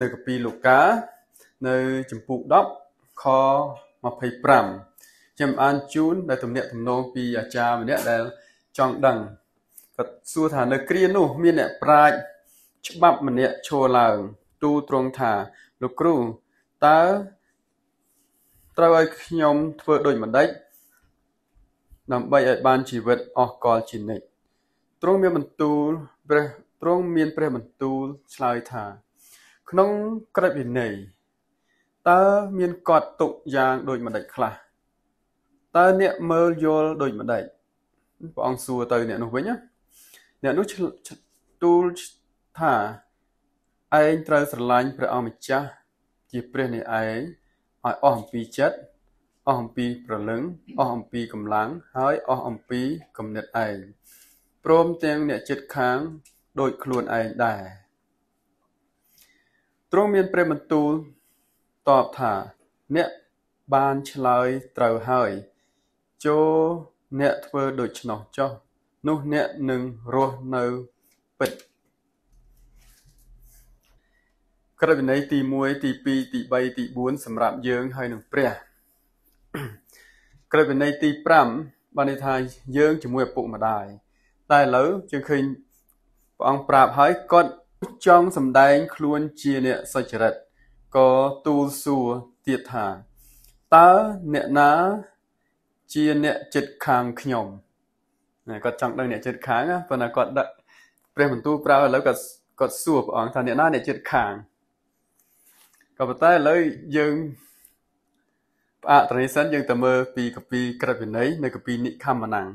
នៅកាពីលូកានៅចំពុក10ខ25ខ្ញុំអានជូនដែលទំនាក់ទំនងពីអាចារ្យម្នាក់ដែលចង់ដឹងគាត់សួរថានៅគ្រានោះ មានអ្នកប្រាជ្ញច្បាប់ម្នាក់ឈរឡើងទូទ្រង់ថាលោកគ្រូតើ ត្រូវឲ្យខ្ញុំធ្វើដូចម្ដេចដើម្បីឲ្យបានជីវិតអស់កលជានិច្ចទ្រង់មានបន្ទូលព្រះទ្រង់មានព្រះបន្ទូលឆ្លើយថាក្នុងក្រឹត្យវិន័យតើមានកត់ទុកយ៉ាងដូចម្ដេចខ្លះតើអ្នកមើលយល់ដូចម្ដេចព្រះអង្គសួរទៅ អ្នកនោះវិញណាអ្នកនោះទូលថាឯងត្រូវស្រឡាញ់ព្រះអង្គម្ចាស់ជាព្រះនៃឯងឲ្យអស់អំពីចិត្តអស់អំពីប្រលឹងអស់អំពីកម្លាំងហើយអស់អំពីគំនិតឯងព្រមទាំងអ្នកចិត្តខាងដូចខ្លួនឯងដែរទ្រង់មានព្រះបន្ទូលតបថា អ្នកបានឆ្លើយត្រូវហើយចូលអ្នកធ្វើដូច្នោះចុះនោះអ្នកនឹងរស់នៅពិត ក្រឹត្យវិន័យទី1ទី2ទី3ទី4សម្រាប់យើងហើយនឹងព្រះក្រឹត្យវិន័យទី5បានន័យថាយើងជាមួយឪពុកម្ដាយតែឥឡូវយើងឃើញព្រះអង្គប្រាប់ហើយគាត់ទោះចង់សម្ដែងខ្លួនជាអ្នកសុចរិតក៏ទូលសួរទៀតថា តើអ្នកណា ជាអ្នកចិត្តខាងខ្ញុំគាត់ចង់ដឹងអ្នកចិត្តខាងប៉ុន្តែគាត់ដាក់ព្រះបន្ទូលប្រើឥឡូវគាត់គាត់សួរព្រះអង្គថាអ្នកណាអ្នកចិត្តខាងក៏ប៉ុន្តែឥឡូវយើងផ្អាកត្រីសិនយើងទៅមើលពីកាពីក្រឹតវិន័យនៅកាពីនិខមណាំង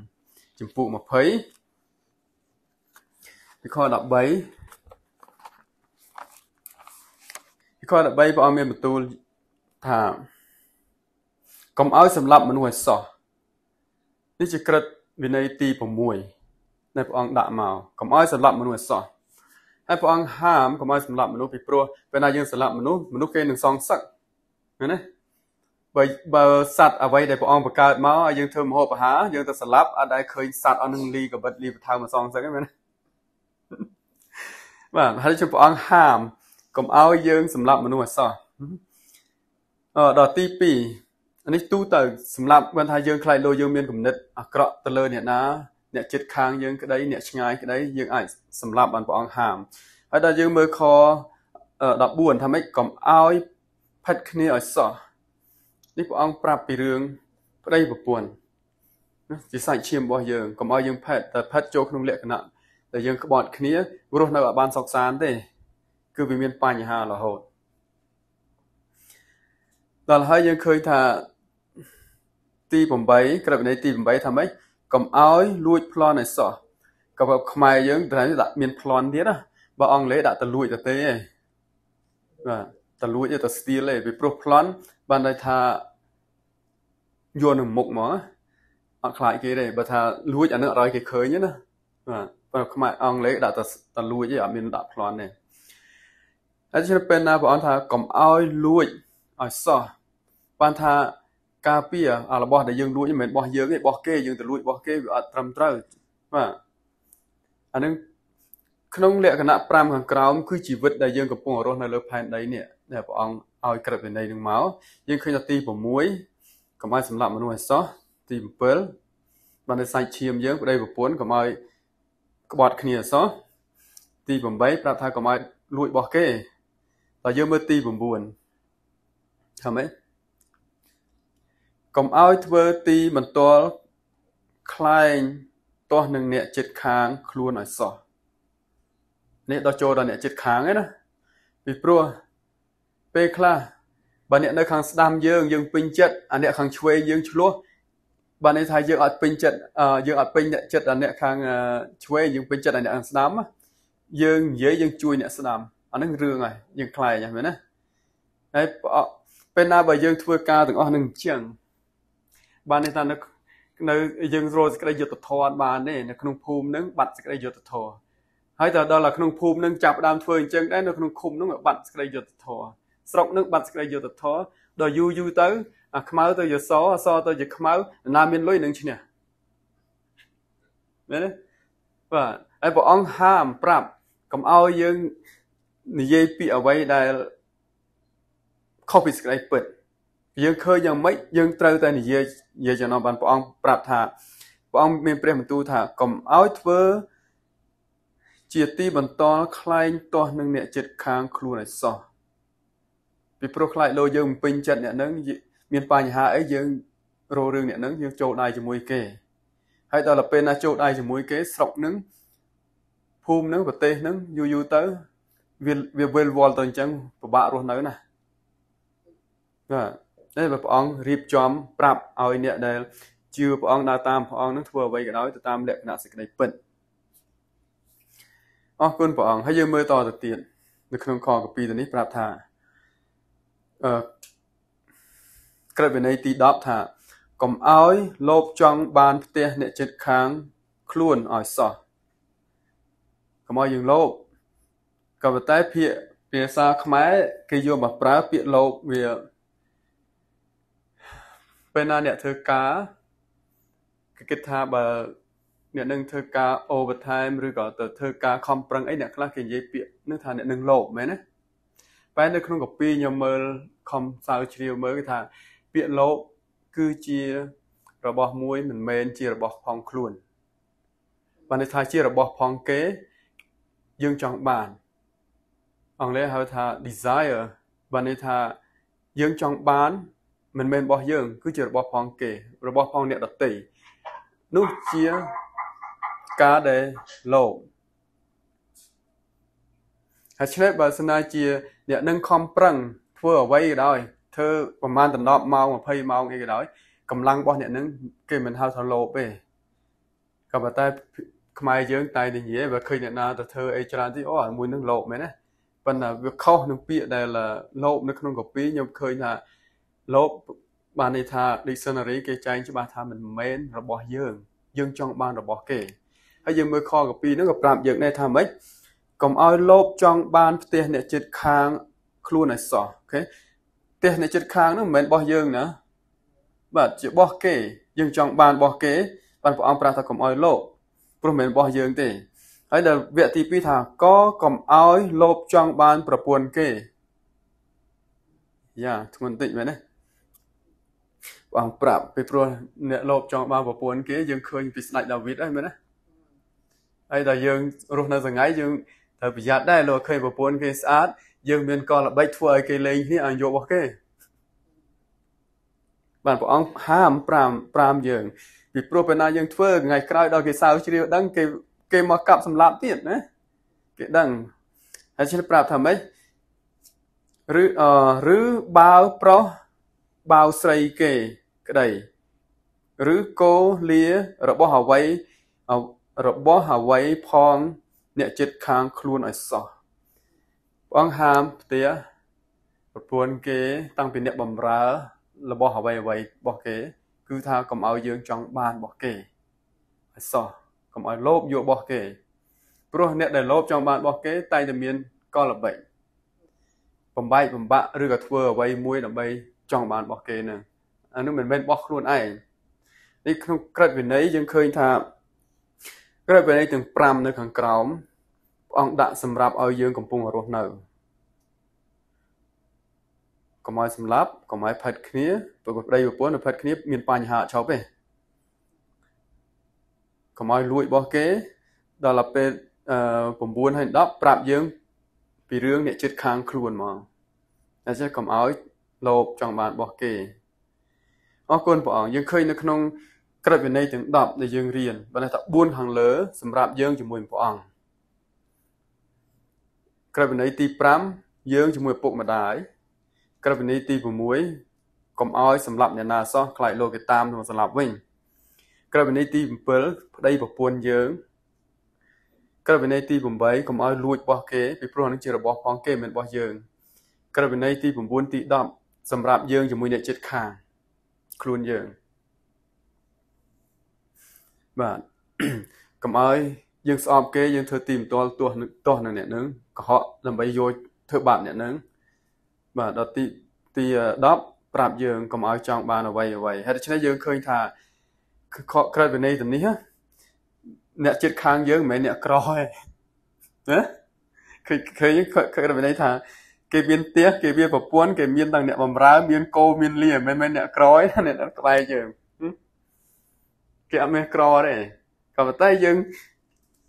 ចំពោះ20ពីខ13ខ13ព្រះអង្គមានបន្ទូលថាកុំឲ្យសម្លាប់មនុស្សឲ្យសោះនេះជាក្រឹតវិន័យទី6ដែលព្រះអង្គដាក់មកកុំឲ្យសម្លាប់មនុស្សឲ្យសោះហើយព្រះអង្គហាមកុំឲ្យសម្លាប់មនុស្សពីព្រោះពេលណាយើងសម្លាប់មនុស្សមនុស្សគេនឹងសងសឹកឃើញទេបើបើសัตว์អ្វីដែលព្រះអង្គបង្កើតមកឲ្យយើងធ្វើមហោបអាហារយើងទៅសម្លាប់អត់ដែលឃើញសัตว์អស់នឹងលីកបិតលីបថៅមកសងសឹកហ្នឹងមែនបាទហើយជួយព្រះអង្គហាមកុំឲ្យយើងសម្លាប់មនុស្សអសោះអឺដល់ទី2អានេះទូទៅសម្រាប់បានថាយើងខ្លាចលោយើងមានគំនិតអាក្រក់ទៅលើអ្នកណា អ្នកចិត្តខាងយើងក្តីអ្នកឆ្ងាយក្តីយើងអាចសម្លាប់បានព្រះអង្គហាមហើយដល់យើងមើលខ14ថាម៉េចកុំឲ្យផិតគ្នាឲ្យសោះនេះព្រះអង្គប្រាប់ពីរឿងប្តីប្រពន្ធជាសាច់ឈាមរបស់យើងកុំឲ្យយើងផិតតែផិតចូលក្នុងលក្ខណៈដែលយើងក្បត់ គ្នារស់នៅឲ្យបានសុខសាន្តទេគឺវាមានបញ្ហារហូតដល់ហើយយើងឃើញថាទី8ក្រឹត្យវិន័យទី8ថាម៉េចកុំឲ្យលួចប្លន់ឲ្យសោះក៏ប្រហែលខ្មែរយើងត្រូវដាក់មានប្លន់ទៀតណាបើអង់គ្លេសដាក់ទៅលួចទៅទេបាទទៅលួចទៅស្ទីលទេពីព្រោះប្លន់បានន័យថាយកនឹងមុខមកអត់ខ្លាចគេទេបើថាលួចអានឹងអត់ឲ្យគេឃើញណាបាទបើខ្មែរអង់គ្លេសដាក់ទៅលួចទេអត់មានដាក់ប្លន់ទេដូច្នេះពេលណាព្រះអង្គថាកុំឲ្យលួចឲ្យសោះបានថាការពារអារបស់ដែលយើងលួចមិនមែនរបស់យើងទេរបស់គេយើងទៅលួចរបស់គេវាអត់ត្រឹមត្រូវបាទអានឹងក្នុងលក្ខណៈ5ខាងក្រោមគឺជីវិតដែលយើងកំពុង រស់នៅលើផែនដីនេះដែលព្រះអង្គឲ្យក្រឹតវិន័យនឹងមកយើងឃើញថាទី6កុំឲ្យសម្លាប់មនុស្សឲ្យសោះទី7បានសាច់ឈាមយើង ប្តីប្រពន្ធកុំឲ្យក្បត់គ្នាឲ្យសោះទី8ប្រាប់ថាកុំឲ្យលួចរបស់គេដល់យើងមើលទី9ថាម៉េចកុំឲ្យធ្វើទីបន្ទាល់ខ្លែងទាស់នឹងអ្នកចិត្តខាងខ្លួនឲ្យសោះនេះដល់ចូលដល់អ្នកចិត្តខាងឯណាពីព្រោះពេលខ្លះបើអ្នកនៅខាងស្ដាំយើងយើងពេញចិត្តអាអ្នកខាងឆ្វេងយើងឆ្លោះបើនេះថាយើងអត់ពេញចិត្តយើងអត់ពេញចិត្តអាអ្នកខាងឆ្វេងយើងពេញចិត្តអាអ្នកខាងស្ដាំយើងនិយាយយើង ជួយអ្នកស្ដាំអានឹងរឿងហើយយើងខ្លែងហ្នឹងមែនណាហើយពេលណាបើយើងធ្វើការទាំងអស់នឹងអញ្ចឹងបាននេះថានៅនៅយើងរកសេចក្តីយុត្តិធម៌បានទេនៅក្នុងភូមិនឹងបាត់សេចក្តីយុត្តិធម៌ហើយតើដល់ដល់ក្នុងភូមិនឹងចាប់ដើមធ្វើអញ្ចឹងដែរនៅក្នុងឃុំនឹងបាត់សេចក្តីយុត្តិធម៌ស្រុកនឹងបាត់សេចក្តីយុត្តិធម៌ដល់យូរយូរទៅអាខ្មៅទៅជាសអសទៅជាខ្មៅណាមានលុយនឹងឈ្នះមែនទេបាទហើយព្រះអង្គហាមប្រាប់កុំឲ្យយើងនិយាយពីអ្វីដែលខុសពីសេចក្តីពិតយើងឃើញយ៉ាងម៉េចយើងត្រូវតែនិយាយនិយាយចំណងបានព្រះអង្គប្រាប់ថាព្រះអង្គមានព្រះបន្ទូលថាកុំឲ្យធ្វើជាទីបន្តខ្លែងទាស់នឹងអ្នកចិត្តខាងខ្លួនឲ្យសោះពីព្រោះខ្លាចលោយើងមិនពេញចិត្តអ្នកនឹងមានបញ្ហាអីយើងរោរឿងអ្នកនឹងយើងចូលដៃជាមួយគេ ហើយដល់ទៅពេលណាចូលដៃជាមួយគេស្រុកនឹងភូមិនឹងប្រទេសនឹងយូរយូរទៅវាវាវិលវល់ទៅអញ្ចឹងពិបាករស់នៅណាបាទតែព្រះអង្គរៀបចំប្រាប់ឲ្យអ្នកដែលជឿព្រះអង្គដើរតាមព្រះអង្គនឹងធ្វើអ្វីក៏ដោយទៅតាមលក្ខណៈសេចក្តីពិតអរគុណព្រះអង្គហើយយើងមើលតទៅទៀតនៅក្នុងខកពីទៅនេះប្រាប់ថាអឺក្រឹតវិន័យទី10ថាកុំឲ្យលោភចង់បាន ផ្ទះអ្នកចិត្តខាង ខ្លួនឲ្យសោះកុំឲ្យយើងលោភក៏ប៉ុន្តែភាគភាសាខ្មែរគេយកមកប្រើពាក្យលោកវាពេលណាអ្នកធ្វើការគេគិតថាបើអ្នកនឹងធ្វើការ overtime ឬក៏ទៅធ្វើការខំប្រឹងអីអ្នកខ្លះគេនិយាយពាក្យនឹងថាអ្នកនឹងលោកមែនទេតែនៅក្នុងកពីខ្ញុំមើលខំសើជ្រាវមើលគេថាពាក្យលោកគឺជា របស់មួយមិនមែនជារបស់ផងខ្លួនបានន័យថាជារបស់ផងគេយើងចង់បានអង់គ្លេសហៅថា desire បានន័យថាយើងចង់បាន មិនមែនរបស់យើង គឺជារបស់ផងគេ របស់ផងអ្នកដទៃនោះជាការដែលលោកហើយឆ្លៀតបើសិនណាជា អ្នកនឹងខំប្រឹងធ្វើអ្វីក៏ដោយធ្វើប្រហែលដណ្ដប់ម៉ោង20ម៉ោងអីក៏ដោយកម្លាំងរបស់អ្នកនឹងគេមិនហៅថាលោបទេក៏ប៉ុន្តែខ្មែរយើងតែនិយាយបើឃើញអ្នកណាទៅធ្វើអីច្រើនទីអូមួយនឹងលោបមែនណាប៉ុន្តែវាខុសនឹងពាក្យដែលលោក នៅក្នុងកពីខ្ញុំឃើញថាលោកបានន័យថា dictionary គេចែងច្បាស់ថាមិនមែនរបស់យើងយើងចង់បានរបស់គេហើយយើងមើលខកពីហ្នឹងក៏ប្រាប់យើងដែរថាម៉េចកុំឲ្យលោកចង់បាន ផ្ទះអ្នកចិត្តខាងខ្លួនឲ្យសោះអូខេផ្ទះអ្នកចិត្តខាងហ្នឹងមិនមែនរបស់យើងណាបាទជារបស់គេយើងចង់បានរបស់គេបានព្រះអង្គប្រាប់ថាកុំឲ្យលោកព្រោះមិនមែនរបស់យើងទេហើយនៅវគ្គទី2ថាក៏កុំឲ្យលោភចង់បាន ប្រពន្ធគេយ៉ាធ្ងន់តិចមែនទេបងប្រាប់ពីព្រោះអ្នកលោភចង់បានប្រពន្ធគេ យើងឃើញពីស្ដេចដាវីតហើយមែនទេហើយដល់យើងរស់នៅសងាយយើងត្រូវប្រយ័ត្នដែរលោកឃើញប្រពន្ធគេស្អាត យើងមានកលល្បិចធ្វើឲ្យគេលេងគ្នាឲ្យយករបស់គេបានព្រះអង្គហាម5 5យើងពីព្រោះពេលណាយើងធ្វើថ្ងៃក្រោយដល់គេសើជ្រាវដឹងគេគេមកកាប់សម្លាប់ទៀតណាគេដឹងហើយឆ្លៀតប្រាប់ថាម៉េចឬអឺឬបាវប្រុសបាវស្រីគេក្តីឬគោលារបស់អវ័យរបស់អវ័យផងអ្នកចិត្តខាងខ្លួនឲ្យសោះព្រះអង្គហាមផ្ទះប្រពន្ធគេតាំងពីអ្នកបំរើរបស់អវ័យអវ័យរបស់គេ គឺថាកុំឲ្យយើងចង់បានរបស់គេឲ្យសោះកុំឲ្យលោភយករបស់គេព្រោះអ្នកដែលលោភចង់បានរបស់គេ តែងតែមានកលល្បិចបំបែកបំបាក់ឬក៏ធ្វើអ្វីមួយដើម្បីចង់បានរបស់គេហ្នឹងអានោះមិនមែនរបស់ខ្លួនឯងនេះក្នុងក្រឹតវិន័យយើងឃើញថាក្រឹតវិន័យទាំង5នៅខាងក្រោមព្រះអង្គដាក់សម្រាប់ឲ្យយើងកំពុងរស់នៅកុំឲ្យសម្លាប់កុំឲ្យផិតគ្នាប្រកបប្តីប្រពន្ធផិតគ្នាមានបញ្ហាឆប់ទេកុំឲ្យលួចរបស់គេ ដល់ពេល9ហើយ10ប្រាប់យើង ពីរឿងអ្នកចិត្តខាងខ្លួនមកតែចេះកុំឲ្យលោភចង់បានរបស់គេអរគុណព្រះអង្គយើងឃើញនៅក្នុងក្រឹតវិន័យទាំង10ដែលយើងរៀនបើថា4ខាងលើ សម្រាប់យើងជាមួយព្រះអង្គក្រឹតវិន័យទី5យើងជាមួយពុកម្ដាយក្រឹតវិន័យទី6កុំឲ្យសម្លាប់អ្នកណាសោះខ្លាចលោកគេតាមនឹងសម្លាប់វិញក្រឹត្យវិន័យទី7ប្តីប្រពន្ធយើងក្រឹត្យវិន័យទី8កុំឲ្យលួចរបស់គេពីព្រោះនឹងជារបស់ផងគេមិនរបស់យើងក្រឹត្យវិន័យទី9ទី10សម្រាប់យើងជាមួយអ្នកជិតខាងខ្លួនយើងបាទកុំឲ្យយើងស្អប់គេយើងធ្វើទីមទាល់ទាស់ទាស់នៅអ្នកនឹងកុហកដើម្បីយកធ្វើបាបអ្នកនឹងបាទដល់ទីទី10ប្រាប់យើងកុំឲ្យចង់បានអ្វីអ្វីហើយដូច្នេះយើងឃើញថាខកក្រោយវិន័យទំនេះអ្នកចិត្តខាងយើងមិនមែនអ្នកក្រទេណាឃើញឃើញក្រោយវិន័យថាគេមានផ្ទះគេមានប្រពន្ធគេមានទាំងអ្នកបំរើមានកូមានលាមិនមែនអ្នកក្រទេអ្នកក្បែរយើងគេអត់មានក្រទេក៏ប៉ុន្តែយើង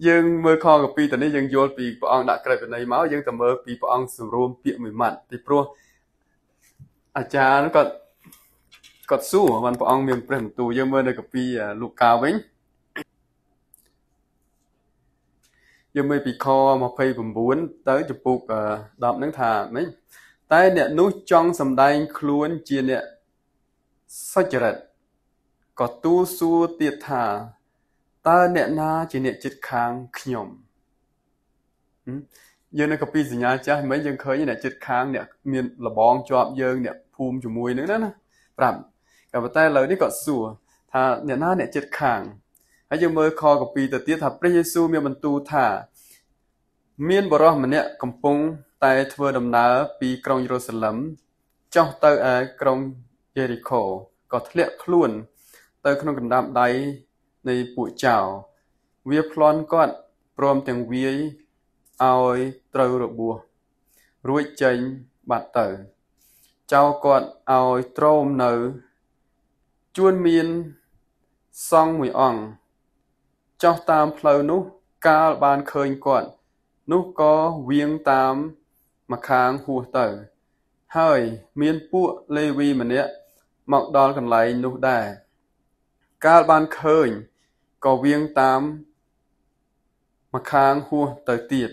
យើងមើលខកពីតនេះយើងយល់ពីព្រះអង្គដាក់ក្រឹត្យវិន័យមកយើងទៅមើលពីព្រះអង្គសម្រួមពាក្យមួយម៉ាត់ពីព្រោះអាចារ្យគាត់គាត់សួរបានព្រះអង្គមានព្រះបន្ទូលយើងមើលនៅកាពីលូកាវិញយើងមើលពីខ29ទៅចំពុក10ហ្នឹងថាម៉េចតែអ្នកនោះចង់សម្ដែងខ្លួនជាអ្នកសុចរិតក៏ទូលសួរទៀតថាតើអ្នកណាជាអ្នកចិត្តខាងខ្ញុំយើងនៅកាពីសញ្ញាចាស់មិនយើងឃើញអ្នកចិត្តខាងអ្នកមានលបងជាប់យើង អ្នកភូមិជាមួយនឹងណាណាប្រាប់ក៏ប៉ុន្តែឥឡូវនេះគាត់សួរថាអ្នកណាអ្នកចិត្តខាងហើយយើងមើលខកពីទៅទៀតថាព្រះយេស៊ូវមានបន្ទូលថា មានបរិសម្នាក់កំពុង តែធ្វើដំណើរពីក្រុងយេរូសាឡិមចុះទៅឯក្រុងយេរីកូក៏ធ្លាក់ខ្លួនទៅក្នុងកណ្ដាប់ដៃនៃពួកចៅវាប្លន់គាត់ព្រមទាំងវាយឲ្យត្រូវរបួស រួចចេញបាត់ទៅចៅគាត់ឲ្យទ្រោមនៅជួនមានសង្ឃមួយអង្គចោះតាមផ្លូវនោះកាលបានឃើញគាត់ នោះក៏វៀងតាមម្ខាងហួសទៅ ហើយមានពួកលេវីម្នាក់មកដល់កន្លែងនោះដែរកាលបានឃើញក៏វៀងតាមម្ខាងហួសទៅទៀត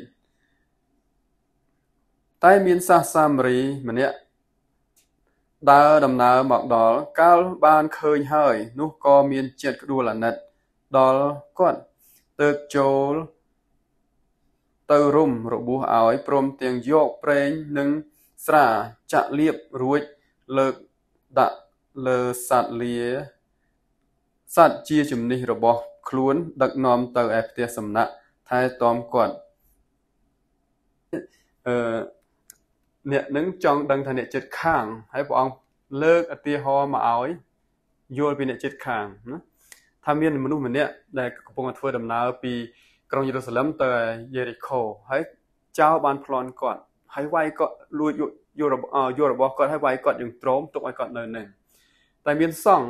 តែមានសាសសាមរីម្នាក់ដើរដំណើរមកដល់កាលបានឃើញហើយ នោះក៏មានចិត្តក្ដួលអាណិតដល់គាត់ទើបចូលទៅរុំរបួសឲ្យព្រមទាំងយកប្រេងនិងស្រាចាក់លៀបរួចលើកដាក់លើសัตว์លាសัตว์ជាជំនិះរបស់ ខ្លួន ដឹកនាំ ទៅឯផ្ទះសំណាក់ថែទាំគាត់អឺអ្នកនឹងចង់ដឹងថាអ្នកចិត្តខាង ហើយព្រះអង្គលើកឧទាហរណ៍មកឲ្យយល់ពីអ្នកចិត្តខាងណាថាមានមនុស្សម្នាក់ដែលកំពុងធ្វើដំណើរពីក្រុងយេរូសាឡឹមទៅយេរីកូហើយចៅបានប្លន់គាត់ ហើយវាយគាត់លួចយកយករបស់គាត់ហើយវាយគាត់យើងទ្រមទុកឲ្យគាត់នៅនឹងតែមានសង្ឃ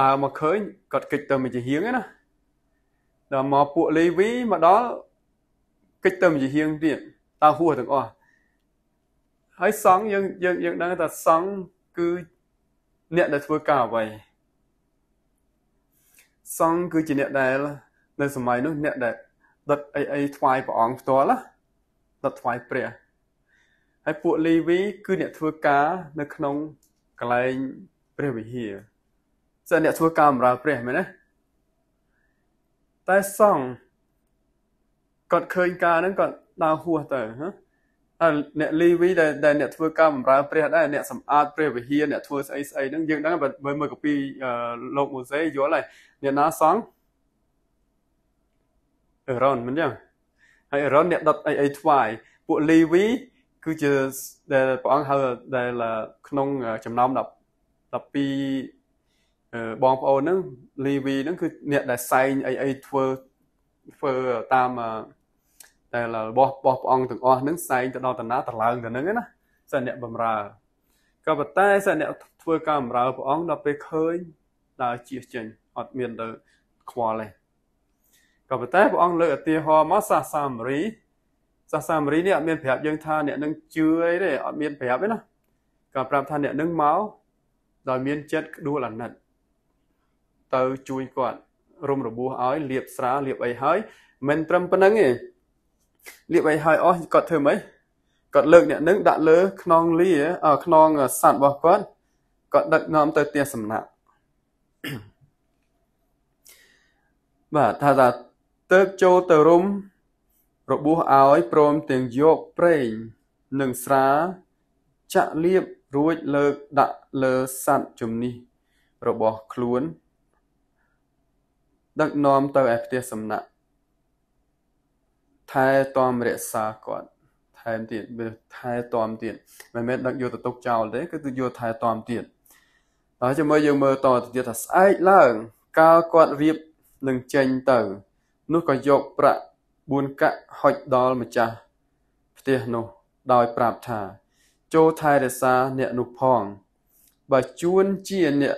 ដើរមកឃើញគាត់គេចទៅមួយជាហៀងណាដល់មកពួកលេវីមកដល់គេចទៅមួយជាហៀងទៀតតើហួសទាំងអស់ហើយសង្ឃយើងយើងយើងដឹងថាសង្ឃគឺអ្នកដែលធ្វើការអ្វីសង្ឃគឺជាអ្នកដែល នៅសម័យនោះអ្នកដែលដុតអីអីថ្វាយព្រះអង្គផ្ទាល់ណាដុតថ្វាយព្រះហើយពួកលេវីគឺអ្នកធ្វើការ នៅ ក្នុងកន្លែងព្រះវិហារសិនអ្នកធ្វើការបម្រើព្រះមែនទេតែសង្ឃគាត់ឃើញការហ្នឹងគាត់ដើរហួសទៅហ៎ហើយអ្នកលីវីដែលដែលអ្នកធ្វើការបម្រើព្រះដែរអ្នកសម្អាតព្រះវិហារអ្នកធ្វើស្អីស្អីហ្នឹងយើងដឹងបើមើលកពីលោកម៉ូសេយល់ហើយអ្នកណាសង់អេរ៉ុនមិនយ៉ាងហើយអេរ៉ុនអ្នកដុតអីអីថ្វាយពួកលីវីគឺជាដែលព្រះអង្គហៅដែលក្នុងចំណោម12បងប្អូនហ្នឹង លីវីហ្នឹង គឺអ្នកដែលសែងអីអីធ្វើធ្វើតាមតែរបស់របស់ព្រះអង្គទាំងអស់ហ្នឹងសែងទៅដល់តាណាតឡើងទៅហ្នឹងណាសិនអ្នកបំរើក៏ប៉ុន្តែសិនអ្នកធ្វើការបំរើព្រះអង្គដល់ពេលឃើញដល់ជាចេញអត់មានទៅខ្វល់ទេក៏ប៉ុន្តែព្រះអង្គលើកឧទាហរណ៍មកសាសាមរី សាសាមរីនេះអត់មានប្រាប់យើងថាអ្នកនឹងជឿអីទេអត់មានប្រាប់ទេណាក៏ប្រាប់ថាអ្នកនឹងមកដោយមានចិត្តក្ដួលអាណិតទៅជួយគាត់រុំរបួសឲ្យលៀបស្រាលៀបអីហើយមិនត្រឹមប៉ុណ្្នឹងទេលាបអីហើយអស់គាត់ធ្វើម៉េចគាត់លើកអ្នកនឹងដាក់លើខ្នងលីខ្នងសัตว์របស់គាត់គាត់ដឹកនាំទៅផ្ទះសំណាក់បាទថាថាទៅចូលទៅរុំរបួសឲ្យព្រមទាំងយកប្រេងនិងស្រា ចាក់លៀបរួចលើកដាក់លើសัตว์ជំនិះរបស់ខ្លួន ដឹកនាំទៅឯផ្ទះសំណាក់ថែទាំរក្សាគាត់ថែមទៀតវាថែទាំទៀតមិនមែនដឹកយកទៅទុកចោលទេគឺគឺយកថែទាំទៀតដល់ចាំមើលយើងមើលតទៅទៀតថាស្អែកឡើង កាលគាត់រៀបនឹងចេញទៅនោះក៏យកប្រាក់4កាក់ហុចដល់ម្ចាស់ផ្ទះនោះដោយប្រាប់ថា ចូលថែរក្សាអ្នកនោះផង បើជួនជាអ្នក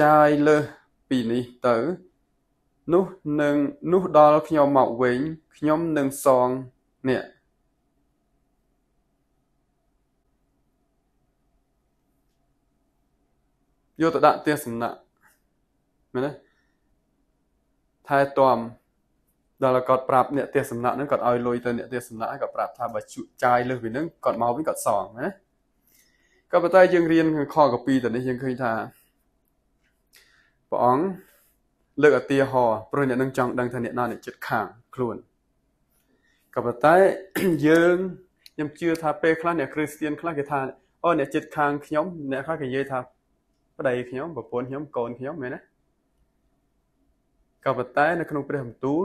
ចាយលើសពីនេះទៅនោះនឹងនោះដល់ខ្ញុំមកវិញខ្ញុំនឹងសងអ្នកយកទៅដាក់ផ្ទះសំណាក់មែនទេថែទាំដល់គាត់ប្រាប់អ្នកផ្ទះសំណាក់ហ្នឹងគាត់ឲ្យលុយទៅអ្នកផ្ទះសំណាក់ហើយគាត់ប្រាប់ថាបើជួចាយលើសពីហ្នឹងគាត់មកវិញគាត់សងណាក៏ប៉ុន្តែយើងរៀនខកពីទៅនេះយើងឃើញថាព្រះអង្គលើកឧទាហរណ៍ព្រោះអ្នកនឹងចង់ដឹងថាអ្នកណាអ្នកចិត្តខាងខ្លួនក៏ប៉ុន្តែយើងខ្ញុំជឿថាពេលខ្លះអ្នកគ្រីស្ទៀនខ្លះគេថាអូអ្នកចិត្តខាងខ្ញុំអ្នកខ្លះគេនិយាយថាប្តីខ្ញុំប្រពន្ធខ្ញុំកូនខ្ញុំមែនទេក៏ប៉ុន្តែនៅក្នុងព្រះបន្ទូល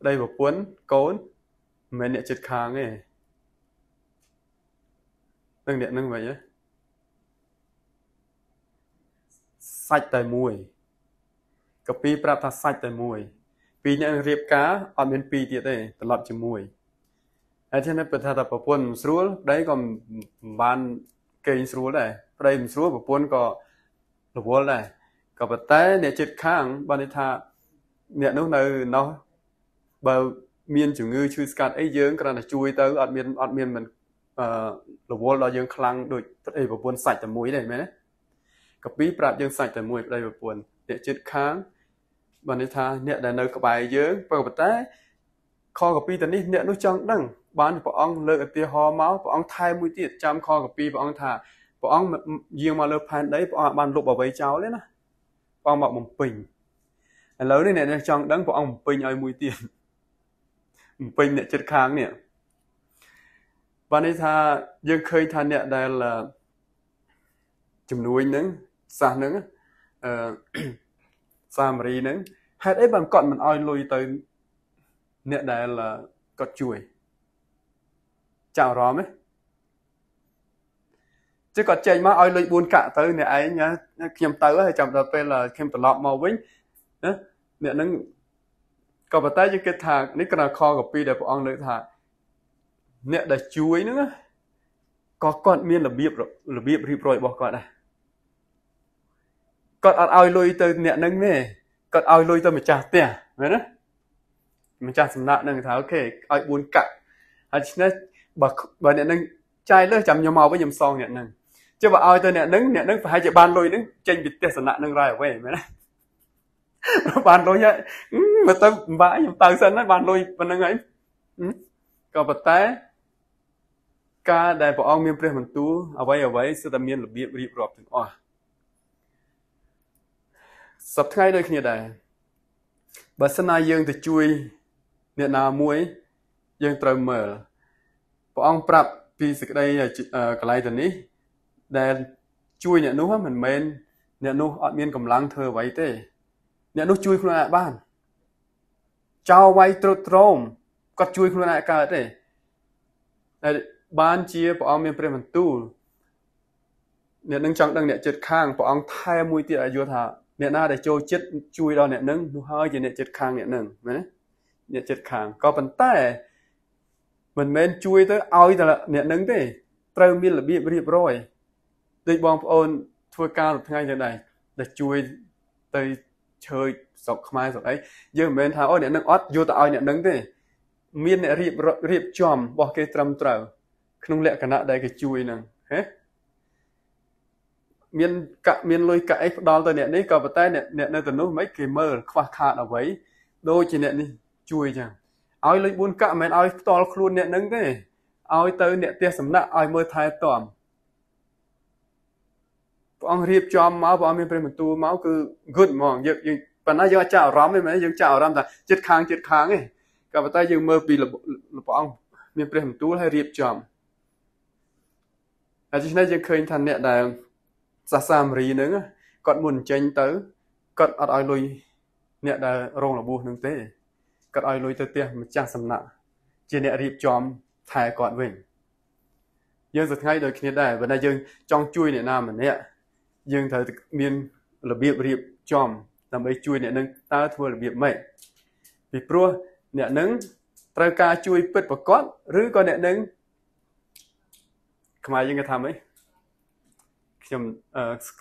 ប្តីប្រពន្ធកូនមិនមែនអ្នកចិត្តខាងទេនឹងអ្នកនឹងវិញទេសាច់តែមួយកាពីប្រាប់ថាសាច់តែមួយ ពីរអ្នករៀបការអត់មានពីរទៀតទេត្រឡប់ជាមួយហើយចឹងបើថាប្រពន្ធមិនស្រួលប្តីក៏មិនបានកេងស្រួលដែរប្តីមិនស្រួលប្រពន្ធក៏រវល់ដែរក៏ប៉ុន្តែអ្នកចិត្តខាងបានន័យថាអ្នកនោះនៅនោះបើមានជំងឺឈឺស្កាត់អីយើងគ្រាន់តែជួយទៅ អត់មាន អត់មានមិនអឺរវល់ដល់យើងខ្លាំងដូចប្តីប្រពន្ធសាច់តែមួយទេមែនទេកាពីប្រាប់យើងសាច់តែមួយប្តីប្រពន្ធអ្នកចិត្តខាងបានន័យថាអ្នកដែលនៅក្បែរយើងប៉ុន្តែខកពីទៅនេះអ្នកនោះចង់ដឹងបានព្រះអង្គលើកឧទាហរណ៍មកព្រះអង្គថែមួយទៀតចាំខកពីព្រះអង្គថាព្រះអង្គយាងមកលើផែនដីព្រះអង្គបានលុបអ្វីចោលទេណាព្រះអង្គមកបំពេញឥឡូវនេះអ្នកចង់ដឹងព្រះអង្គបំពេញឲ្យមួយទៀតបំពេញអ្នកចិត្តខាងនេះបានន័យថាយើងឃើញថាអ្នកដែលជំនួយនឹងសះនឹងអឺសាមារីហ្នឹងហេតុអីបានគាត់មិនឲ្យលុយទៅអ្នកដែលគាត់ជួយចាប់អារម្មណ៍ទេគាត់ចេញមកឲ្យលុយ4កាក់ទៅអ្នកឯងខ្ញុំទៅហើយចាំដល់ពេលខ្ញុំត្រឡប់មកវិញណាអ្នកហ្នឹងក៏ប៉ុន្តែយើងគិតថានេះក្រខកពីដែលព្រះអង្គលើកថាអ្នកដែលជួយហ្នឹងក៏គាត់មានរបៀបរបៀបរៀបរយរបស់គាត់ដែរគាត់អត់ឲ្យលុយទៅអ្នកនឹងទេគាត់ឲ្យលុយទៅម្ចាស់ផ្ទះមែនទេម្ចាស់សំណាក់នឹងថាអូខេឲ្យ4កាក់ហើយឆ្នេះបើបើអ្នកនឹងចាយលើសចាំខ្ញុំមកវិញខ្ញុំសងអ្នកនឹងចុះបើឲ្យទៅអ្នកនឹងអ្នកនឹងប្រហែលជាបានលុយនឹងចេញពីផ្ទះសំណាក់នឹងរ៉ៃអ្វីមែនទេបានលុយហើយមើលទៅម្បាក់ខ្ញុំទៅសិនហើយបានលុយប៉ុណ្្នឹងហើយក៏ប៉ុន្តែការដែលព្រះអង្គមានព្រះបន្ទូលអ្វីអ្វីគឺតែមានរបៀបរៀបរាប់ទាំងអស់សប្ថ្ងៃដូចគ្នាដែរបើសិនណាយើងទៅជួយអ្នកណាមួយយើងត្រូវមើលព្រះអង្គប្រាប់ពីសេចក្តីកលៃទៅនេះ ដែលជួយ អ្នកនោះមិនមែនអ្នកនោះអត់មានកម្លាំងធ្វើអ្វីទេ អ្នកនោះជួយខ្លួនឯងបាន ចោលវាយត្រុតត្រោមគាត់ជួយខ្លួនឯងកើតទេហើយបានជាព្រះអង្គមានព្រះបន្ទូលអ្នកនឹងចង់ដឹងអ្នកចិត្តខាងព្រះអង្គថែមមួយទៀតឲ្យយល់ថាអ្នកណាដែលចូលចិត្តជួយដល់អ្នកនឹងនោះហើយជាអ្នកចិត្តខាងអ្នកនឹងមែនទេអ្នកចិត្តខាងក៏ប៉ុន្តែមិនមែនជួយទៅឲ្យតែអ្នកនឹងទេ ត្រូវមានរបៀបរៀបរយដូចបងប្អូន ធ្វើការរាល់ថ្ងៃទៅដែរដែលជួយទៅឆើចស្រុកខ្មែរស្រុកអីយើងមិនមែនថាអូអ្នកនឹងអត់យកទៅឲ្យអ្នកនឹងទេ មានអ្នករៀបរៀបចំរបស់គេ ត្រឹមត្រូវក្នុងលក្ខណៈដែលគេជួយនឹងហេមានកាក់មានលុយកាក់អីផ្ដល់ទៅអ្នកនេះក៏ប៉ុន្តែអ្នកអ្នកនៅទៅនោះមិនគេមើលខ្វះខាតអ្វីដូចជាអ្នកនេះជួយចឹងឲ្យលុយ4កាក់មិនឲ្យផ្ទាល់ខ្លួនអ្នកនឹងទេឲ្យ ទៅអ្នកផ្ទះសំណាក់ឲ្យមើលថែទាំព្រះអង្គរៀបចំមកព្រះអង្គមាន ព្រះបន្ទូលមកគឺ good ហ្មងយើងយើងប៉ុន្តែយើងអាចចាប់អារម្មណ៍ទេមែនយើងចាប់អារម្មណ៍ថាចិត្តខាងចិត្តខាងទេក៏ប៉ុន្តែយើងមើលពីព្រះអង្គមានព្រះបន្ទូលហើយរៀបចំដូច្នេះយើងឃើញថាអ្នកដែលសាសាមរីហ្នឹងគាត់មុនចេញទៅគាត់អត់ឲ្យលុយអ្នកដែលរងរបួសនឹងទេគាត់ឲ្យលុយទៅផ្ទះម្ចាស់សំណាក់ជាអ្នករៀបចំថែគាត់វិញយើងសប្ងៃដូចគ្នាដែរបើណាយើងចង់ជួយអ្នកណាម្នាក់យើងត្រូវមានរបៀបរៀបចំដើម្បីជួយ អ្នកនឹងតើធ្វើរបៀបម៉េចពីព្រោះអ្នកនឹងត្រូវការជួយពិតប្រកបឬក៏អ្នកនឹងខ្មែរយើងគេថាម៉េចខ្ញុំ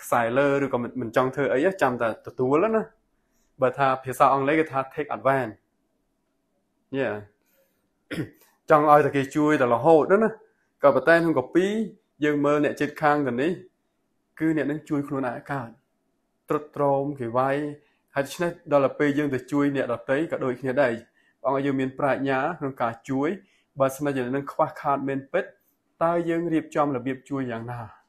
ខ្សែលើឬក៏មិនចង់ធ្វើអីចាំតែទទួលណាបើថាភាសាអង់គ្លេសគេថា take advantage yeah ចង់ឲ្យតែគេជួយតែរហូតណាក៏ប៉ុន្តែក្នុងកពី យើងមើលអ្នកចិត្តខាងទៅនេះគឺអ្នកនឹងជួយខ្លួនឯងកើតត្រុតត្រោមគេវាយហើយដូច្នេះដល់ទៅពេលយើងទៅជួយអ្នកដទៃក៏ដូចគ្នាដែរបងឲ្យយើងមានប្រាជ្ញាក្នុងការជួយបើស្និទ្ធនឹងខ្វះខាត មានពិតតើយើងរៀបចំរបៀបជួយយ៉ាងណា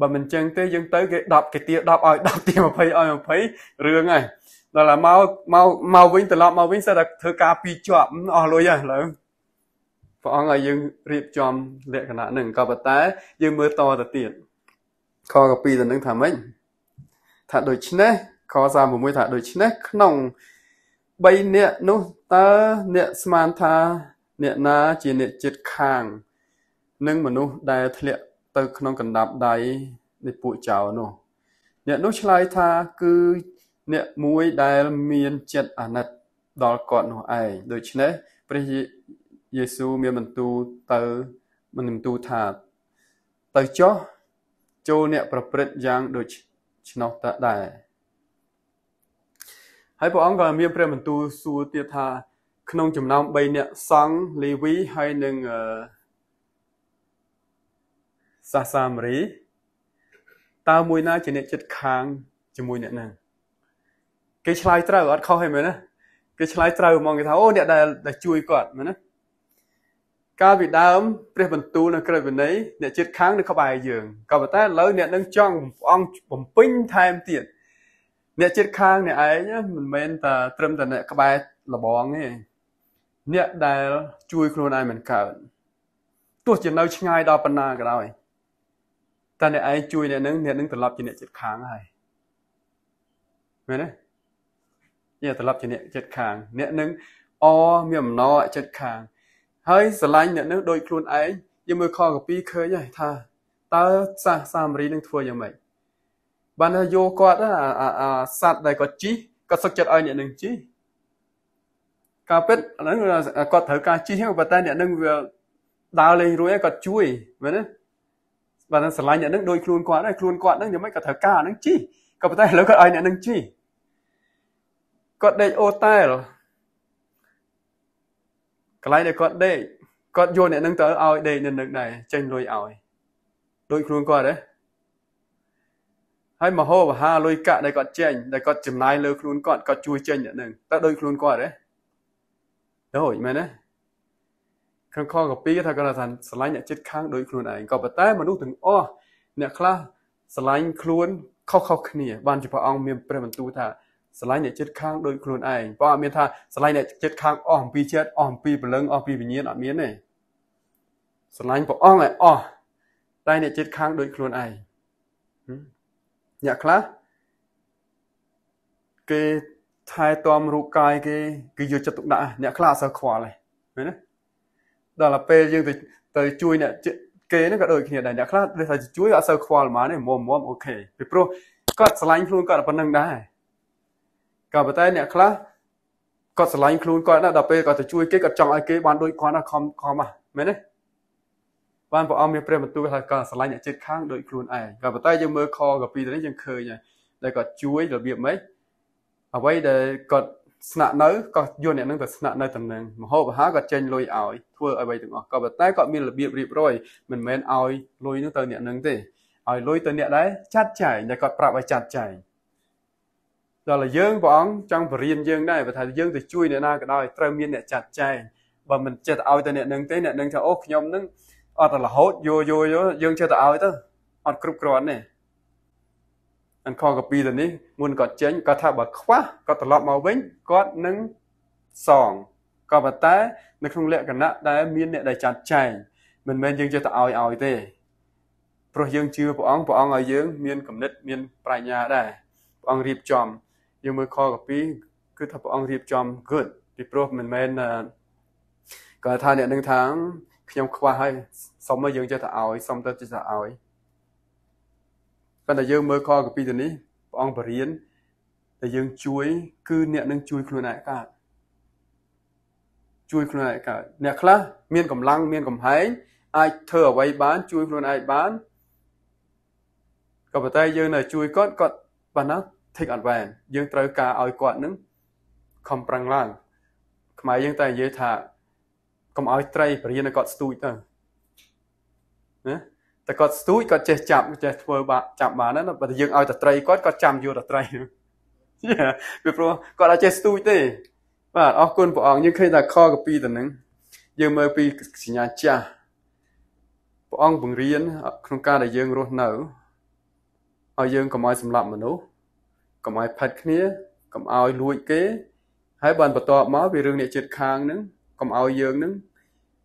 បើមិនចឹងទេយើងទៅគេ10គេទា10ឲ្យ10ទា20ឲ្យ20រឿងហើយដល់ឡាមកមកមកវិញត្រឡប់មកវិញសិតតែធ្វើការពីរជាប់អស់លុយហើយឥឡូវព្រះអង្គឲ្យយើងរៀបចំលក្ខណៈហ្នឹងក៏ប៉ុន្តែ យើងមើលតទៅទៀតខកពីទៅនឹងថាម៉េចថាដូច្នេះខ36ថាដូច្នេះក្នុង3នាក់នោះតើអ្នកស្មានថាអ្នកណាជាអ្នកចិត្តខាងនិងមនុស្សដែលធ្លាក់ទៅក្នុងកណ្ដាប់ដៃនៃពួកចៅនោះ អ្នកនោះឆ្លើយថាគឺអ្នកមួយដែលមានចិត្តអាណិតដល់គាត់នោះឯងដូច្នេះព្រះយេស៊ូវមានបន្ទូលទៅមិនបន្ទូលថាទៅចុះចូលអ្នកប្រព្រឹត្តយ៉ាងដូចឆ្នោះតដែរហើយព្រះអង្គក៏មាន ព្រះបន្ទូលសួរទៀតថា ក្នុងចំណោម3អ្នកសង្ឃលេវីហើយនឹងអឺសាសាមារីតើមួយណាជាអ្នកចិត្តខាងជាមួយអ្នកហ្នឹងគេឆ្លើយត្រូវអត់ខុសទេមែនណាគេឆ្លើយត្រូវហ្មងគេថាអូអ្នកដែលដែលជួយគាត់មែនណាកាលពីដើម ព្រះបន្ទូលនៅក្រឹតវិន័យអ្នកចិត្តខាងនៅក្បែរយើងក៏ប៉ុន្តែឥឡូវអ្នកនឹងចង់ព្រះអង្គបំពេញថែមទៀតអ្នកចិត្តខាងអ្នកឯងមិនមែនតែត្រឹមតែអ្នកក្បែរលបងទេអ្នកដែលជួយខ្លួនឯងមិនកើតទោះជានៅឆ្ងាយដល់ប៉ុណ្ណាក៏ដោយតែអ្នកឯងជួយអ្នកនឹងអ្នកនឹងត្រឡប់ជាអ្នកចិត្តខាងហើយមែនទេនេះត្រឡប់ជាអ្នកចិត្តខាង អ្នកនឹងអមានអំណរចិត្តខាង ហើយ ស្រឡាញ់អ្នកនឹងដោយខ្លួនឯងយើងមើលខកពីឃើញហើយថាតើសាសសាមរីនឹងធ្វើយ៉ាងម៉េចបានថាយកគាត់អាសัตว์ដែលគាត់ជីគាត់សុខចិត្តឲ្យអ្នកនឹងជីការពិតហ្នឹងគាត់ត្រូវការជីហ្នឹងប៉ុន្តែ អ្នកនឹងវាដើរលេងរួចគាត់ជួយមែនទេបើថាស្រឡាញ់អ្នកនឹងដូចខ្លួនគាត់ហើយខ្លួនគាត់នឹងយ៉ាងម៉េចក៏ត្រូវការនឹងជីក៏ប៉ុន្តែឥឡូវគាត់ឲ្យអ្នកនឹងជីគាត់ដេកអូតែលកន្លែងដែលគាត់ដេកគាត់យកអ្នកនឹងទៅឲ្យដេកនៅនឹងដែរចេញលុយឲ្យដូចខ្លួនគាត់ហ៎ហើយមហោបហាលុយកាក់ដែលគាត់ចេញដែលគាត់ចំណាយលើខ្លួនគាត់គាត់ជួយចេញអ្នកនឹងតែដូចខ្លួនគាត់ហ៎ដូចមែនទេក្នុងខក៏ពីថាគាត់ថាស្រឡាញ់អ្នកចិត្តខាងដោយខ្លួនឯងក៏ប៉ុន្តែមនុស្សទាំងអស់អ្នកខ្លះស្រឡាញ់ខ្លួនខុសខុសគ្នាបានជាព្រះអង្គមានព្រះបន្ទូលថាស្រឡាញ់អ្នកចិត្តខាងដោយខ្លួនឯងព្រះអត់មានថាស្រឡាញ់អ្នកចិត្តខាងអស់អំពីចិត្តអស់អំពីព្រលឹងអស់ពីវិញ្ញាណអត់មានទេស្រឡាញ់ព្រះអង្គឲ្យអស់តែអ្នកចិត្តខាងដោយខ្លួនឯងអ្នកខ្លះគេថែទាំរូបកាយគេគឺយកចិត្តទុកដាក់អ្នកខ្លះអត់សូវខ្វល់ទេមែនទេដល់តែពេលយើងទៅទៅជួយអ្នកគេហ្នឹងក៏ដូចគ្នាដែរអ្នកខ្លះដូចថាជួយអត់សូវខ្វល់ហ្មងទេមុំមុំអូខេពីព្រោះគាត់ស្រឡាញ់ខ្លួនគាត់ប៉ុណ្្នឹងដែរក៏ប៉ុន្តែអ្នកខ្លះគាត់ស្រឡាញ់ខ្លួនគាត់ណាដល់ពេលគាត់ទៅជួយ គេគាត់ចង់ឲ្យគេបានដូចគាត់ណាខំខំណាមែនទេបានព្រះអង្គមានព្រះបន្ទូលថាគាត់ស្រឡាញ់អ្នកចិត្តខាងដូចខ្លួនឯងក៏ប៉ុន្តែយើងមើលខកពីនេះយើងឃើញហើយដែលគាត់ជួយរបៀបម៉េចអ្វីដែលគាត់ស្នាក់នៅក៏យកអ្នកនឹងទៅស្នាក់នៅតំណែងមហោបអាហារក៏ចេញលុយឲ្យធ្វើឲ្យបីទាំងអស់ក៏ប៉ុន្តែគាត់មានរបៀបរៀបរយ មិនមែនឲ្យលុយនឹងទៅអ្នកនឹងទេឲ្យលុយទៅអ្នកដែរចាត់ចែងតែគាត់ប្រាប់ឲ្យចាត់ចែងដល់យើងព្រះអង្គចង់បរៀនយើងដែរបើថាយើងទៅជួយអ្នកណាក៏ដោយត្រូវមានអ្នកចាត់ចែងបើមិនចិត្តឲ្យទៅអ្នកនឹងទេអ្នកនឹងថាអូខ្ញុំនឹងអត់រហូតយោយោយោយើងចិត្តទៅឲ្យទៅអត់គ្រប់គ្រាន់ទេអានខកពីទៅនេះមុនគាត់ចេញគាត់ថាបើខ្វះគាត់ត្រឡប់មកវិញគាត់នឹងសងក៏ប៉ុន្តែនៅក្នុងលក្ខណៈដែលមានអ្នកដែលចាត់ចែងមិនមែនយើងចេះតែឲ្យឲ្យទេព្រោះយើងជឿព្រះអង្គព្រះអង្គឲ្យយើង មានគំនិត មាន ប្រាជ្ញាដែរព្រះអង្គរៀបចំ យើងមើលខកពីគឺថាព្រះអង្គរៀបចំ good ពីព្រោះមិនមែនគាត់ថាអ្នកនឹងថាខ្ញុំខ្វះហើយសុំឲ្យយើងចេះតែឲ្យសុំទៅចេះតែឲ្យប៉ុន្តែយើងមើលខកពីទៅនេះព្រះអង្គបរៀនដែលយើងជួយគឺអ្នកនឹងជួយខ្លួនឯងកើតជួយខ្លួនឯងកើតអ្នកខ្លះមានកម្លាំង មានកំហែងអាចធ្វើអ្វីបាន ជួយ ខ្លួនឯងបានក៏ប៉ុន្តែយើងនៅជួយគាត់គាត់បានណា take advantage យើងត្រូវការឲ្យគាត់នឹងខំប្រឹងឡើងខ្មែរយើងតែនិយាយថាកុំឲ្យត្រីបរិញ្ញាគាត់ស្ទូចទៅណាតែគាត់ស្ទូចគាត់ចេះចាប់ចេះធ្វើបាក់ចាប់បានណាបើយើងឲ្យតត្រីគាត់គាត់ចាំយកតត្រីពីព្រោះគាត់អាចចេះស្ទូចទេបាទអរគុណព្រះអង្គយើងឃើញថាខកពីទៅនឹងយើងមើលពីសញ្ញាចាស់ព្រះអង្គបង្រៀនក្នុងការដែលយើងរស់នៅឲ្យយើងកុំឲ្យសម្លាប់មនុស្សកុំឲ្យផិតគ្នាកុំឲ្យលួចគេ ហើយបានបន្តមកពីរឿងអ្នកចិត្តខាងហ្នឹងកុំឲ្យយើងហ្នឹង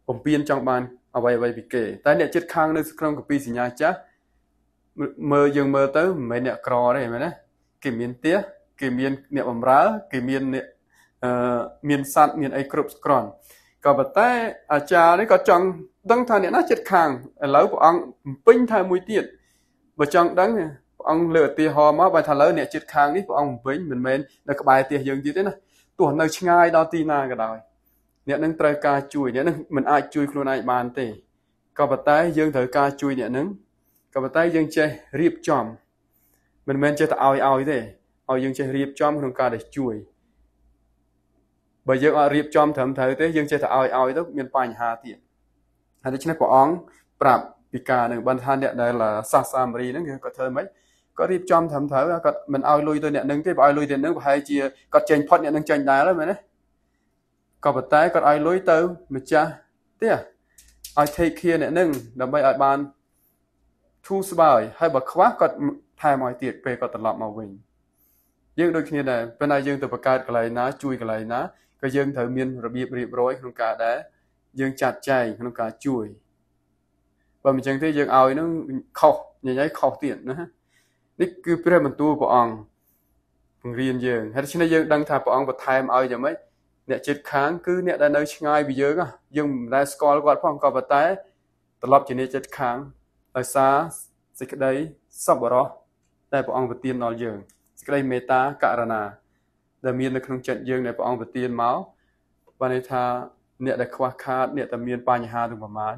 បំពេញចង់បានអ្វីអ្វីពីគេតែអ្នកចិត្តខាងនៅក្នុងកពីសញ្ញាចាស់មើលយើងមើលទៅមិនមែនអ្នកក្រទេមែនទេគេមានទៀះគេមានអ្នកបំរើគេមានអ្នកអឺមានសัตว์មាន អីគ្រប់គ្រាន់ក៏ប៉ុន្តែអាចារ្យនេះក៏ចង់ដឹងថាអ្នកណាចិត្តខាងឥឡូវព្រះអង្គពេញថាមួយទៀតបើចង់ដឹងព្រះអង្គលើកឧទាហរណ៍មកបើថាឥឡូវអ្នកចិត្តខាងនេះព្រះអង្គពេញមិនមែននៅក្បែរផ្ទះយើងទៀតទេណាទោះនៅឆ្ងាយដល់ទីណាក៏ដោយអ្នកនឹងត្រូវការជួយអ្នកនឹងមិនអាចជួយខ្លួនឯងបានទេក៏ប៉ុន្តែយើងត្រូវការជួយអ្នកនឹងក៏ប៉ុន្តែយើងចេះរៀបចំមិនមែនចេះតែឲ្យឲ្យទេឲ្យយើងចេះរៀបចំក្នុងការដែលជួយបើយើងអត់រៀបចំត្រឹមត្រូវទេយើងចេះតែឲ្យឲ្យទៅមានបញ្ហាទៀតហើយដូច្នេះព្រះអង្គប្រាប់ពីការនឹងបានថាអ្នកដែលសាសសាមរីហ្នឹងគាត់ធ្វើម៉េចគាត់រៀបចំត្រឹមត្រូវគាត់មិនឲ្យលុយទៅអ្នកនឹងទេបើឲ្យលុយទៅនឹងប្រហែលជាគាត់ចេញផុតអ្នកនឹងចេញដែរហ្នឹងមែនទេក៏ប៉ុន្តែគាត់ឲ្យលុយទៅម្ចាស់ផ្ទះឲ្យ take care អ្នកនឹងដើម្បីឲ្យបានធូរស្បើយហើយបើខ្វះគាត់ថែមឲ្យទៀតពេលគាត់ត្រឡប់មកវិញយើងដូចគ្នាដែរប៉ុន្តែយើងទៅបង្កើតកន្លែងណាជួយកន្លែងណាក៏យើងត្រូវមានរបៀបរៀបរយក្នុងការដែរយើងចាត់ចែងក្នុងការជួយបើមិនចឹងទេយើងឲ្យនឹងខុសញញ៉ៃខុសទៀតណានេះគឺព្រះបន្ទូលព្រះអង្គបង្រៀនយើងហើយដូច្នេះយើងដឹងថាព្រះអង្គបន្ថែមឲ្យយ៉ាងម៉េចអ្នកជិតខាងគឺអ្នកដែលនៅឆ្ងាយពីយើងយើងមិនដែលស្គាល់គាត់ផងក៏ប៉ុន្តែត្រឡប់ជាអ្នកជិតខាងដោយសារសេចក្តីសប្បុរសដែលព្រះអង្គប្រទានដល់យើងសេចក្តីមេត្តាករណាដែលមាននៅក្នុងចិត្តយើងដែលព្រះអង្គប្រទានមកបានន័យថាអ្នកដែលខ្វះខាតអ្នកដែលមានបញ្ហាទាំងប្រមាណ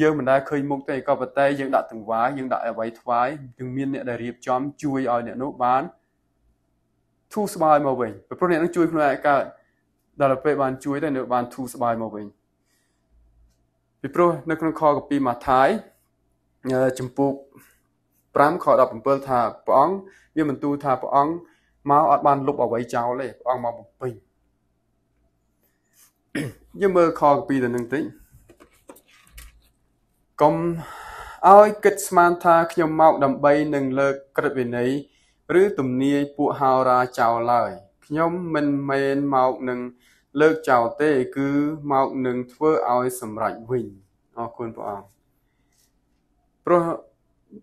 យើងមិនដែលឃើញមុខទេក៏ប៉ុន្តែយើងដាក់ទង្វាយយើងដាក់អ្វីថ្វាយយើងមានអ្នកដែលរៀបចំជួយឲ្យអ្នកនោះបានធូរស្បើយមកវិញព្រោះអ្នកនោះជួយខ្លួនឯងកើតដល់ពេលបានជួយទៅនៅបានធូរស្បើយមកវិញពីព្រោះនៅក្នុងខកពីម៉ាថាយចំពុក5ខ17ថាព្រះអង្គវាបន្ទូលថាព្រះអង្គមកអត់បានលុបអ្វីចោលទេព្រះអង្គមកបំពេញយើងមើលខកពីទៅនឹងតិចកុំឲ្យគិតស្មានថា ខ្ញុំមកដើម្បីនឹងលើកក្រឹតវិន័យឬទំនាយពួកហោរាចោលឡើយខ្ញុំមិនមែនមកនឹងលើកចោលទេ គឺមកនឹងធ្វើឲ្យសម្រេចវិញអរគុណព្រះអង្គព្រោះ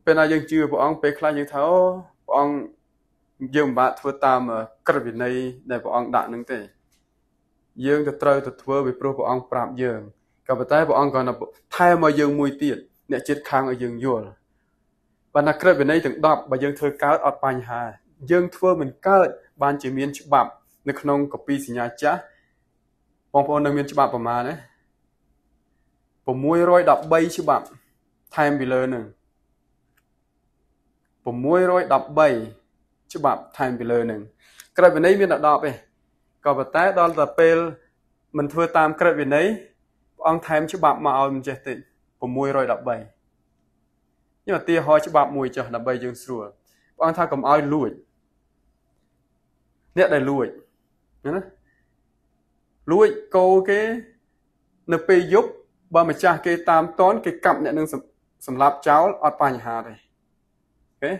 ពេលណាយើងជឿព្រះអង្គពេលខ្លះយើងថាអូព្រះអង្គយើងមិនបាក់ធ្វើតាម ក្រឹតវិន័យដែលព្រះអង្គដាក់នឹងទេយើងទៅត្រូវទៅធ្វើពីព្រោះព្រះអង្គប្រាប់យើងក៏ប៉ុន្តែព្រះអង្គក៏ថែមមកយើងមួយទៀតអ្នកចិត្តខាងឲ្យយើងយល់បណ្ណាក្រឹតវិន័យទាំង10បើយើងធ្វើកើតអត់បញ្ហា យើងធ្វើមិនកើត បានជាមានច្បាប់ នៅក្នុងកពីសញ្ញាចាស់បងប្អូននៅមានច្បាប់ប្រមាណណា613ច្បាប់ថែមពីលើនឹង613ច្បាប់ថែមពីលើនឹង ក្រឹតវិន័យមានតែ10ទេក៏ប៉ុន្តែដល់តែពេលមិនធ្វើតាមក្រឹតវិន័យព្រះអង្គថែមច្បាប់មកឲ្យមិនចេះតិច613ខ្ញុំឧទាហរណ៍ច្បាប់មួយចុះដើម្បីយើងស្រួលព្រះអង្គថាកុំឲ្យលួចអ្នកដែលលួចណាលួចកោគេនៅពេលយប់បើម្ចាស់គេ តាមតនគេកាប់អ្នកនឹងសម្លាប់ចោលអត់បញ្ហាទេអូខេ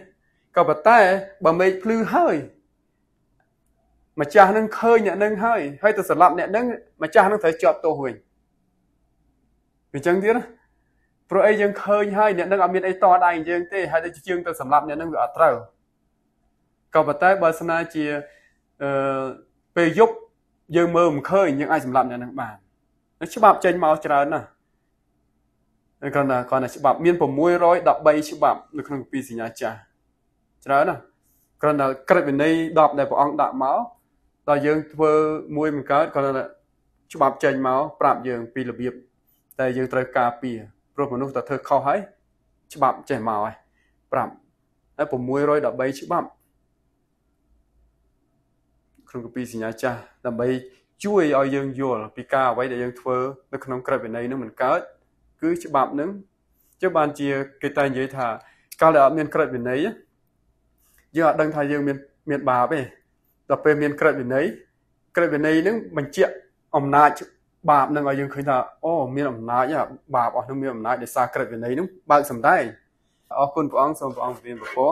ក៏ប៉ុន្តែបើមេឃភ្លឺហើយម្ចាស់នឹងឃើញអ្នកនឹងហើយហើយទៅសម្លាប់អ្នកនឹងម្ចាស់នឹងត្រូវជាប់ទោសវិញវាចឹងទៀតណាព្រោះអីយើងឃើញហើយអ្នកនឹងអត់មានអីតដៃយើង ទេ ហើយតែជើងទៅសម្លាប់អ្នកនឹងវាអត់ត្រូវក៏ប៉ុន្តែបើស្នាជាអឺពេលយប់យើងមើលមិនឃើញយើងអាចសម្លាប់អ្នកនឹងបានច្បាប់ចេញមកច្រើនណាស់ហើយគាត់ណាគាត់ណាច្បាប់មាន613ច្បាប់ នៅក្នុងគម្ពីរសញ្ញាចាស់ច្រើនណាស់គ្រាន់តែក្រឹតវិន័យ10ដែលព្រះអង្គដាក់មកដល់យើងធ្វើមួយមិនកើតគាត់ថាច្បាប់ចេញមកប្រាប់យើងពីរបៀបតែយើងត្រូវការពារព្រោះមនុស្សតែធ្វើខុសហើយ ច្បាប់ចេះមកហើយប្រាប់ហើយ613ច្បាប់ក្នុងគម្ពីរសញ្ញាចាស់ដើម្បីជួយឲ្យយើងយល់ពីការអ្វីដែលយើងធ្វើនៅក្នុងក្រឹតវិន័យនឹងមិនកើត គឺច្បាប់នឹងជាបានជា គេតែនិយាយថា កាលដែលអត់មានក្រឹតវិន័យយើងអត់ដឹងថាយើងមានមានបាបទេដល់ពេលមាន ក្រឹតវិន័យក្រឹតវិន័យនឹងបញ្ជាក់អំណាច បាបនឹងឲ្យយើងឃើញថាអូមានអំណាចបាបអស់នឹងមានអំណាចដោយសារក្រឹតវិន័យនឹងបើកសំដែងអរគុណព្រះអង្គសូមព្រះអង្គពៀនពរ